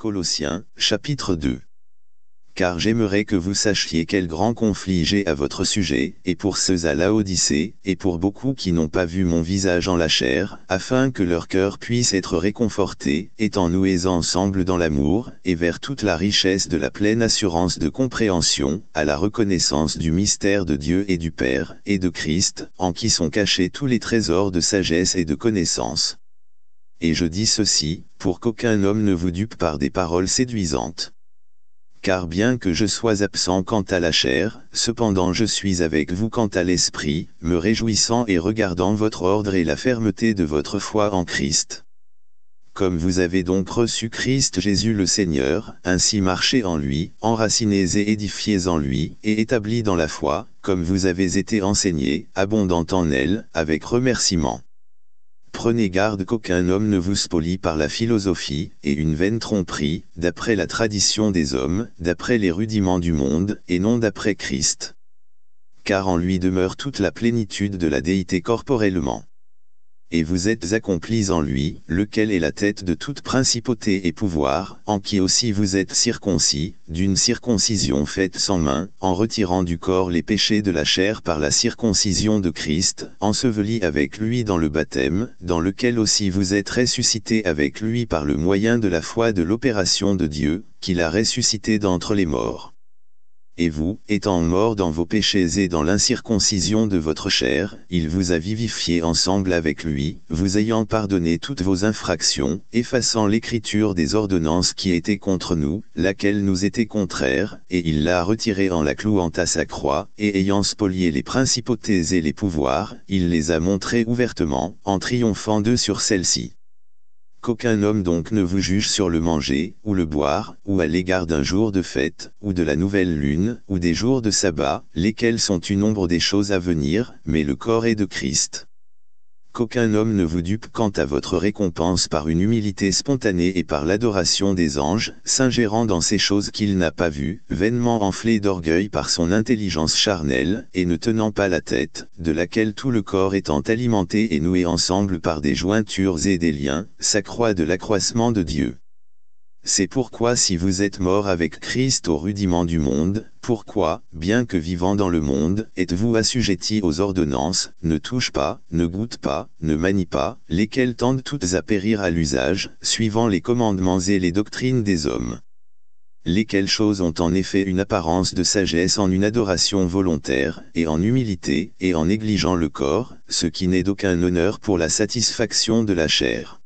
Colossiens, chapitre 2 car j'aimerais que vous sachiez quel grand conflit j'ai à votre sujet, et pour ceux à l'Odyssée, et pour beaucoup qui n'ont pas vu mon visage en la chair, afin que leur cœur puisse être réconforté, étant noués ensemble dans l'amour, et vers toute la richesse de la pleine assurance de compréhension, à la reconnaissance du mystère de Dieu et du Père, et de Christ, en qui sont cachés tous les trésors de sagesse et de connaissance. Et je dis ceci, pour qu'aucun homme ne vous dupe par des paroles séduisantes. Car bien que je sois absent quant à la chair, cependant je suis avec vous quant à l'esprit, me réjouissant et regardant votre ordre et la fermeté de votre foi en Christ. Comme vous avez donc reçu Christ Jésus le Seigneur, ainsi marchez en lui, enracinés et édifiez en lui, et établis dans la foi, comme vous avez été enseigné, abondant en elle, avec remerciement. Prenez garde qu'aucun homme ne vous spolie par la philosophie, et une vaine tromperie, d'après la tradition des hommes, d'après les rudiments du monde, et non d'après Christ. Car en lui demeure toute la plénitude de la déité corporellement et vous êtes accomplis en lui, lequel est la tête de toute principauté et pouvoir, en qui aussi vous êtes circoncis, d'une circoncision faite sans main, en retirant du corps les péchés de la chair par la circoncision de Christ, enseveli avec lui dans le baptême, dans lequel aussi vous êtes ressuscité avec lui par le moyen de la foi de l'opération de Dieu, qu'il a ressuscité d'entre les morts et vous, étant morts dans vos péchés et dans l'incirconcision de votre chair, il vous a vivifié ensemble avec lui, vous ayant pardonné toutes vos infractions, effaçant l'écriture des ordonnances qui étaient contre nous, laquelle nous était contraire, et il l'a retirée en la clouant à sa croix, et ayant spolié les principautés et les pouvoirs, il les a montrés ouvertement, en triomphant d'eux sur celle-ci. Qu'aucun homme donc ne vous juge sur le manger, ou le boire, ou à l'égard d'un jour de fête, ou de la nouvelle lune, ou des jours de sabbat, lesquels sont une ombre des choses à venir, mais le corps est de Christ qu'aucun homme ne vous dupe quant à votre récompense par une humilité spontanée et par l'adoration des anges, s'ingérant dans ces choses qu'il n'a pas vues, vainement enflé d'orgueil par son intelligence charnelle, et ne tenant pas la tête, de laquelle tout le corps étant alimenté et noué ensemble par des jointures et des liens, s'accroît de l'accroissement de Dieu. C'est pourquoi si vous êtes mort avec Christ au rudiment du monde, pourquoi, bien que vivant dans le monde, êtes-vous assujettis aux ordonnances, ne touche pas, ne goûte pas, ne manie pas, lesquelles tendent toutes à périr à l'usage, suivant les commandements et les doctrines des hommes lesquelles choses ont en effet une apparence de sagesse en une adoration volontaire, et en humilité, et en négligeant le corps, ce qui n'est d'aucun honneur pour la satisfaction de la chair.